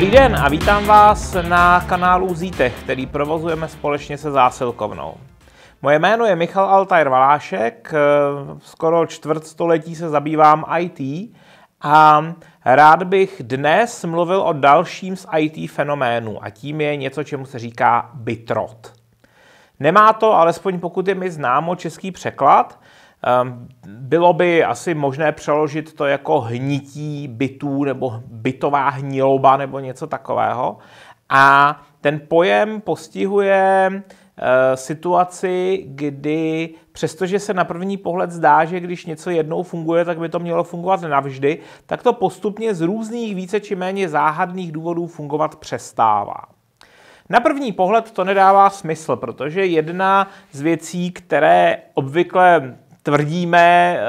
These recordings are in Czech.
Dobrý den a vítám vás na kanálu Zítech, který provozujeme společně se zásilkovnou. Moje jméno je Michal Altair Valášek, eh, skoro čtvrtstoletí se zabývám IT a rád bych dnes mluvil o dalším z IT fenoménu a tím je něco, čemu se říká bitrot. Nemá to, alespoň pokud je mi známo, český překlad, Ehm, bylo by asi možné přeložit to jako hnití bytů nebo bytová hniloba nebo něco takového. A ten pojem postihuje eh, situaci, kdy přestože se na první pohled zdá, že když něco jednou funguje, tak by to mělo fungovat navždy, tak to postupně z různých více či méně záhadných důvodů fungovat přestává. Na první pohled to nedává smysl, protože jedna z věcí, které obvykle tvrdíme eh,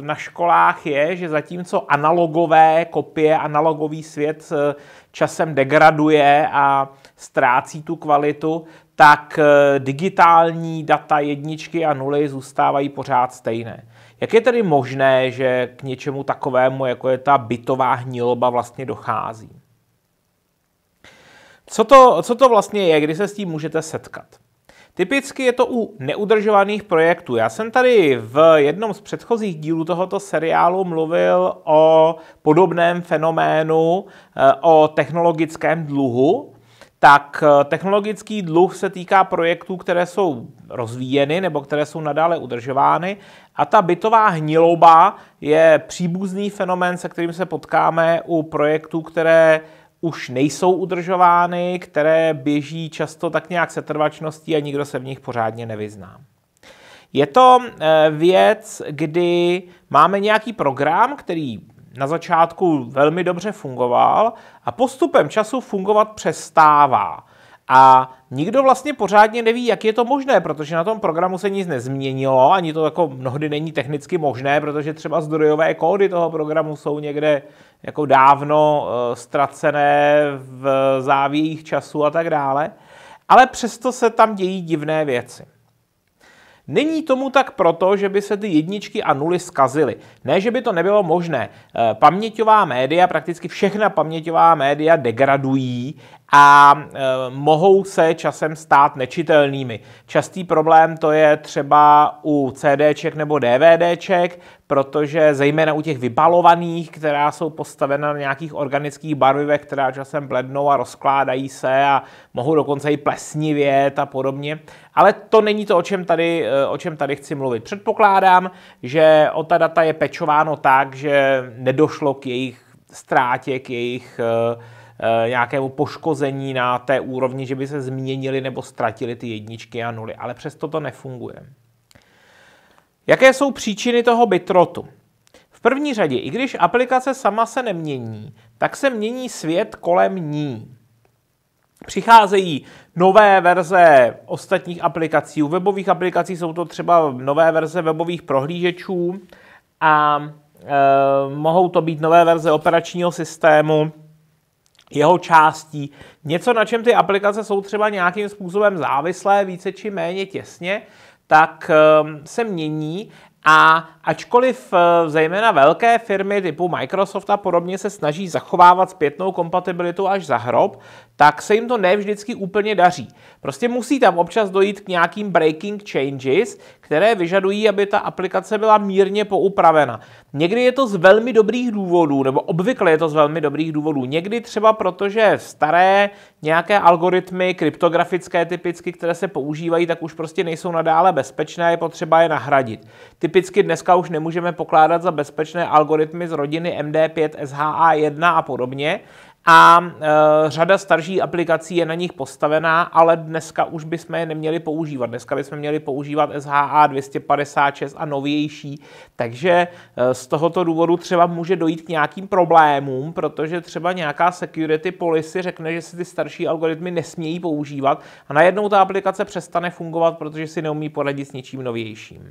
na školách je, že zatímco analogové kopie, analogový svět eh, časem degraduje a ztrácí tu kvalitu, tak eh, digitální data jedničky a nuly zůstávají pořád stejné. Jak je tedy možné, že k něčemu takovému, jako je ta bytová hniloba, vlastně dochází? Co to, co to vlastně je, kdy se s tím můžete setkat? Typicky je to u neudržovaných projektů. Já jsem tady v jednom z předchozích dílů tohoto seriálu mluvil o podobném fenoménu, eh, o technologickém dluhu. Tak eh, technologický dluh se týká projektů, které jsou rozvíjeny nebo které jsou nadále udržovány. A ta bytová hniloba je příbuzný fenomén, se kterým se potkáme u projektů, které už nejsou udržovány, které běží často tak nějak setrvačností a nikdo se v nich pořádně nevyzná. Je to eh, věc, kdy máme nějaký program, který na začátku velmi dobře fungoval a postupem času fungovat přestává. A nikdo vlastně pořádně neví, jak je to možné, protože na tom programu se nic nezměnilo, ani to jako mnohdy není technicky možné, protože třeba zdrojové kódy toho programu jsou někde jako dávno e, ztracené v závějích času a tak dále. Ale přesto se tam dějí divné věci. Není tomu tak proto, že by se ty jedničky a nuly zkazily. Ne, že by to nebylo možné. Eh, paměťová média, prakticky všechna paměťová média degradují a e, mohou se časem stát nečitelnými. Častý problém to je třeba u CDček nebo DVDček, protože zejména u těch vybalovaných, která jsou postavena na nějakých organických barvivech, která časem blednou a rozkládají se a mohou dokonce i plesnivět a podobně. Ale to není to, o čem tady, e, o čem tady chci mluvit. Předpokládám, že o ta data je pečováno tak, že nedošlo k jejich ztrátě, k jejich E, Eh, nějakému poškození na té úrovni, že by se změnily nebo ztratily ty jedničky a nuly, ale přesto to nefunguje. Jaké jsou příčiny toho bitrotu? V první řadě, i když aplikace sama se nemění, tak se mění svět kolem ní. Přicházejí nové verze ostatních aplikací. U webových aplikací jsou to třeba nové verze webových prohlížečů a e, mohou to být nové verze operačního systému jeho částí. Něco, na čem ty aplikace jsou třeba nějakým způsobem závislé, více či méně těsně, tak ehm, se mění a ačkoliv eh, zejména velké firmy typu Microsoft a podobně se snaží zachovávat zpětnou kompatibilitu až za hrob, tak se jim to ne vždycky úplně daří. Prostě musí tam občas dojít k nějakým breaking changes, které vyžadují, aby ta aplikace byla mírně poupravena. Někdy je to z velmi dobrých důvodů, nebo obvykle je to z velmi dobrých důvodů. Někdy třeba proto, že staré nějaké algoritmy, kryptografické typicky, které se používají, tak už prostě nejsou nadále bezpečné, je potřeba je nahradit. Typicky dneska už nemůžeme pokládat za bezpečné algoritmy z rodiny MD5, SHA1 a podobně, a e, řada starších aplikací je na nich postavená, ale dneska už bychom je neměli používat. Dneska bychom měli používat SHA 256 a novější, takže e, z tohoto důvodu třeba může dojít k nějakým problémům, protože třeba nějaká security policy řekne, že se ty starší algoritmy nesmějí používat a najednou ta aplikace přestane fungovat, protože si neumí poradit s něčím novějším.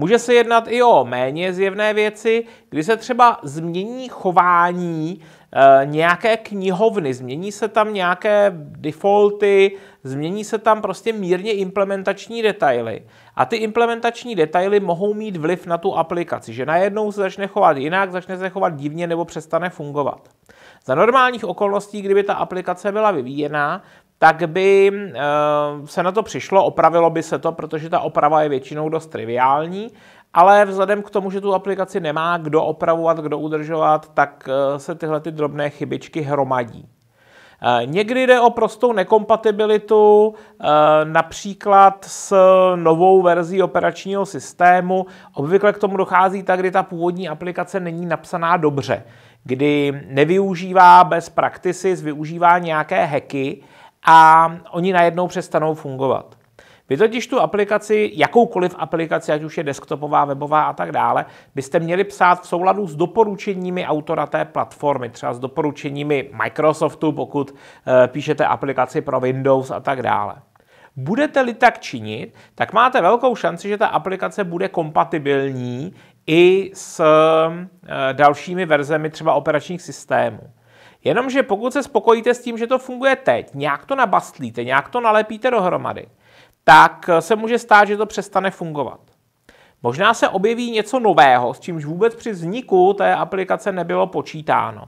Může se jednat i o méně zjevné věci, kdy se třeba změní chování Eh, nějaké knihovny, změní se tam nějaké defaulty, změní se tam prostě mírně implementační detaily. A ty implementační detaily mohou mít vliv na tu aplikaci, že najednou se začne chovat jinak, začne se chovat divně nebo přestane fungovat. Za normálních okolností, kdyby ta aplikace byla vyvíjená, tak by eh, se na to přišlo, opravilo by se to, protože ta oprava je většinou dost triviální ale vzhledem k tomu, že tu aplikaci nemá kdo opravovat, kdo udržovat, tak eh, se tyhle ty drobné chybičky hromadí. Eh, někdy jde o prostou nekompatibilitu, eh, například s novou verzí operačního systému. Obvykle k tomu dochází tak, kdy ta původní aplikace není napsaná dobře, kdy nevyužívá bez praktisy, využívá nějaké heky a oni najednou přestanou fungovat. Vy totiž tu aplikaci, jakoukoliv aplikaci, ať už je desktopová, webová a tak dále, byste měli psát v souladu s doporučeními autora té platformy, třeba s doporučeními Microsoftu, pokud eh, píšete aplikaci pro Windows a tak dále. Budete-li tak činit, tak máte velkou šanci, že ta aplikace bude kompatibilní i s eh, dalšími verzemi třeba operačních systémů. Jenomže pokud se spokojíte s tím, že to funguje teď, nějak to nabastlíte, nějak to nalepíte dohromady, tak eh, se může stát, že to přestane fungovat. Možná se objeví něco nového, s čímž vůbec při vzniku té aplikace nebylo počítáno.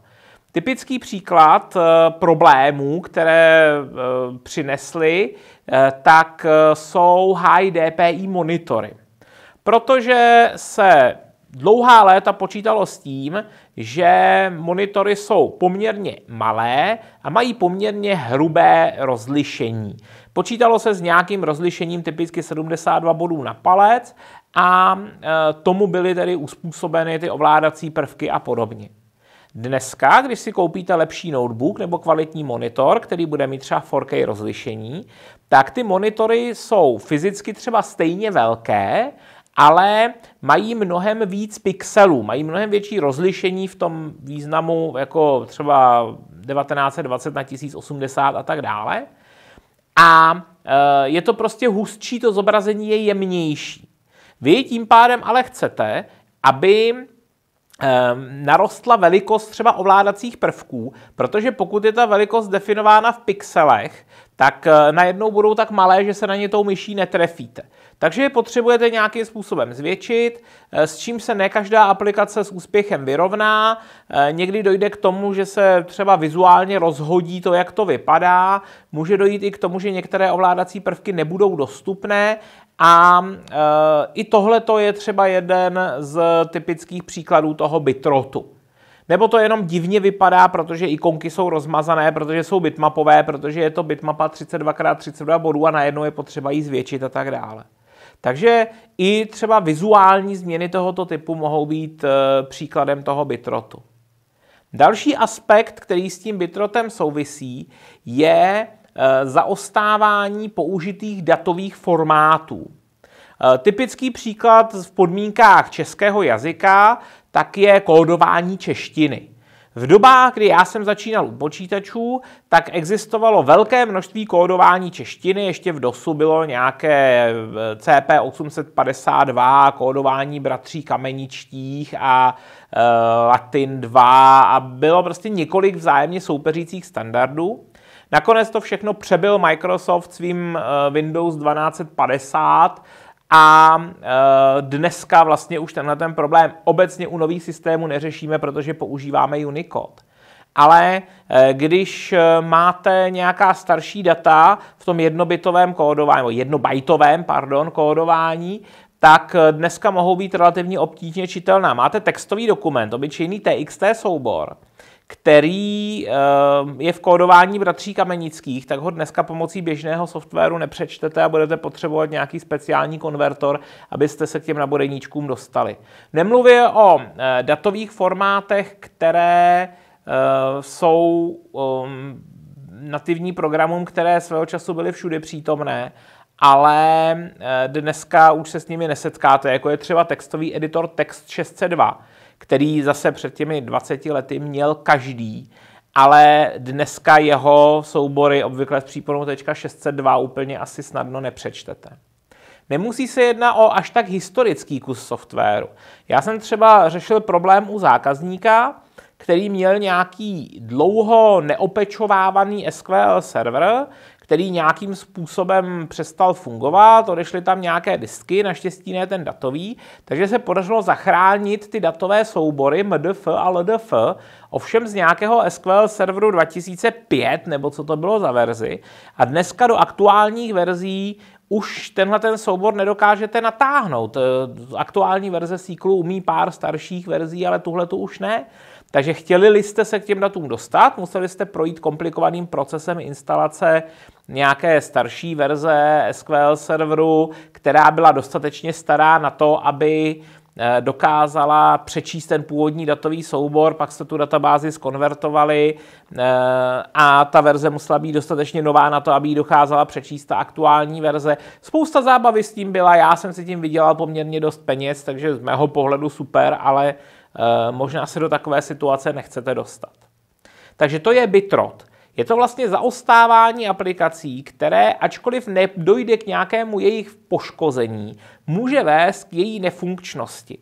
Typický příklad eh, problémů, které eh, přinesly, tak jsou high DPI monitory. Protože se dlouhá léta počítalo s tím, že monitory jsou poměrně malé a mají poměrně hrubé rozlišení. Počítalo se s nějakým rozlišením typicky 72 bodů na palec a e, tomu byly tedy uspůsobeny ty ovládací prvky a podobně. Dneska, když si koupíte lepší notebook nebo kvalitní monitor, který bude mít třeba 4K rozlišení, tak ty monitory jsou fyzicky třeba stejně velké, ale mají mnohem víc pixelů, mají mnohem větší rozlišení v tom významu jako třeba 1920 na 1080 a tak dále. A eh, je to prostě hustší, to zobrazení je jemnější. Vy tím pádem ale chcete, aby Ehm, narostla velikost třeba ovládacích prvků, protože pokud je ta velikost definována v pixelech, tak eh, najednou budou tak malé, že se na ně tou myší netrefíte. Takže je potřebujete nějakým způsobem zvětšit, eh, s čím se ne každá aplikace s úspěchem vyrovná. Eh, někdy dojde k tomu, že se třeba vizuálně rozhodí to, jak to vypadá. Může dojít i k tomu, že některé ovládací prvky nebudou dostupné a e, i tohle to je třeba jeden z typických příkladů toho bitrotu. Nebo to jenom divně vypadá, protože ikonky jsou rozmazané, protože jsou bitmapové, protože je to bitmapa 32x32 bodů a najednou je potřeba ji zvětšit a tak dále. Takže i třeba vizuální změny tohoto typu mohou být e, příkladem toho bitrotu. Další aspekt, který s tím bitrotem souvisí, je Eh, zaostávání použitých datových formátů. Eh, typický příklad v podmínkách českého jazyka tak je kódování češtiny. V dobách, kdy já jsem začínal u počítačů, tak existovalo velké množství kódování češtiny, ještě v DOSu bylo nějaké eh, CP852, kódování bratří kameničtích a e, Latin 2 a bylo prostě několik vzájemně soupeřících standardů. Nakonec to všechno přebyl Microsoft svým eh, Windows 1250 a eh, dneska vlastně už tenhle ten problém obecně u nových systémů neřešíme, protože používáme Unicode. Ale eh, když máte nějaká starší data v tom jednobitovém kódování, nebo jednobajtovém, pardon, kódování, tak dneska mohou být relativně obtížně čitelná. Máte textový dokument, obyčejný TXT soubor, který eh, je v kódování bratří kamenických, tak ho dneska pomocí běžného softwaru nepřečtete a budete potřebovat nějaký speciální konvertor, abyste se k těm naboreníčkům dostali. Nemluvě o eh, datových formátech, které eh, jsou um, nativní programům, které svého času byly všude přítomné, ale dneska už se s nimi nesetkáte, jako je třeba textový editor Text 602, který zase před těmi 20 lety měl každý, ale dneska jeho soubory obvykle s příponou .602 úplně asi snadno nepřečtete. Nemusí se jednat o až tak historický kus softwaru. Já jsem třeba řešil problém u zákazníka, který měl nějaký dlouho neopečovávaný SQL server, který nějakým způsobem přestal fungovat, odešly tam nějaké disky, naštěstí ne ten datový, takže se podařilo zachránit ty datové soubory MDF a LDF, ovšem z nějakého SQL serveru 2005, nebo co to bylo za verzi. A dneska do aktuálních verzí už tenhle ten soubor nedokážete natáhnout. E, aktuální verze SQL umí pár starších verzí, ale tuhle tu už ne. Takže chtěli jste se k těm datům dostat, museli jste projít komplikovaným procesem instalace nějaké starší verze SQL serveru, která byla dostatečně stará na to, aby eh, dokázala přečíst ten původní datový soubor, pak se tu databázi skonvertovali eh, a ta verze musela být dostatečně nová na to, aby ji dokázala přečíst ta aktuální verze. Spousta zábavy s tím byla, já jsem si tím vydělal poměrně dost peněz, takže z mého pohledu super, ale Eh, možná se do takové situace nechcete dostat. Takže to je Bitrot. Je to vlastně zaostávání aplikací, které, ačkoliv nedojde k nějakému jejich poškození, může vést k její nefunkčnosti.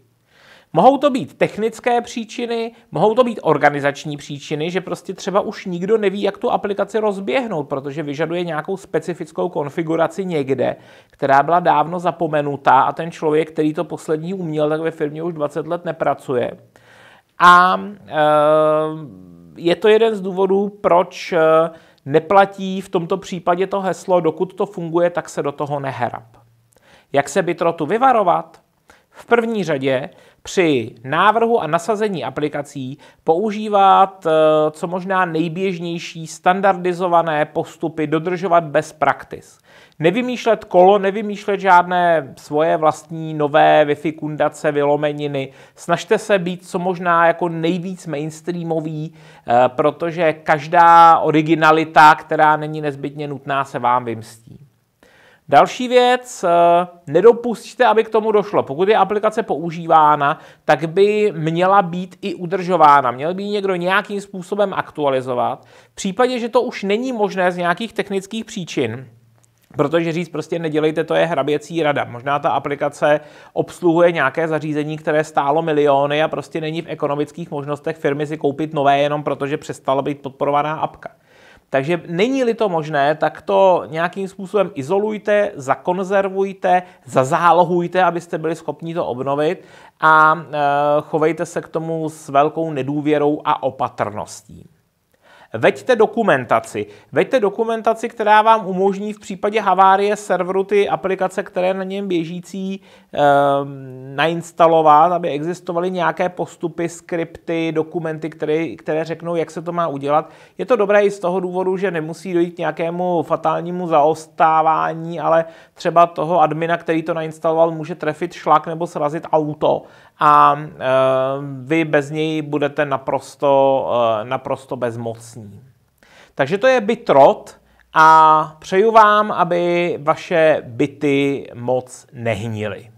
Mohou to být technické příčiny, mohou to být organizační příčiny, že prostě třeba už nikdo neví, jak tu aplikaci rozběhnout, protože vyžaduje nějakou specifickou konfiguraci někde, která byla dávno zapomenutá a ten člověk, který to poslední uměl, tak ve firmě už 20 let nepracuje. A eh, je to jeden z důvodů, proč eh, neplatí v tomto případě to heslo, dokud to funguje, tak se do toho neherab. Jak se bytrotu vyvarovat? V první řadě při návrhu a nasazení aplikací používat eh, co možná nejběžnější standardizované postupy, dodržovat bez praktis. Nevymýšlet kolo, nevymýšlet žádné svoje vlastní nové Wi-Fi kundace, vylomeniny. Snažte se být co možná jako nejvíc mainstreamový, eh, protože každá originalita, která není nezbytně nutná, se vám vymstí. Další věc, eh, nedopustíte, aby k tomu došlo. Pokud je aplikace používána, tak by měla být i udržována. Měl by ji někdo nějakým způsobem aktualizovat. V případě, že to už není možné z nějakých technických příčin, Protože říct prostě nedělejte, to je hraběcí rada. Možná ta aplikace obsluhuje nějaké zařízení, které stálo miliony a prostě není v ekonomických možnostech firmy si koupit nové jenom protože přestala být podporovaná apka. Takže není-li to možné, tak to nějakým způsobem izolujte, zakonzervujte, zazálohujte, abyste byli schopni to obnovit a eh, chovejte se k tomu s velkou nedůvěrou a opatrností veďte dokumentaci. Veďte dokumentaci, která vám umožní v případě havárie serveru ty aplikace, které na něm běžící eh, nainstalovat, aby existovaly nějaké postupy, skripty, dokumenty, které, které řeknou, jak se to má udělat. Je to dobré i z toho důvodu, že nemusí dojít k nějakému fatálnímu zaostávání, ale třeba toho admina, který to nainstaloval, může trefit šlak nebo srazit auto a e, vy bez něj budete naprosto, e, naprosto bezmocní jasný. Takže to je bitrot a přeju vám, aby vaše byty moc nehnily.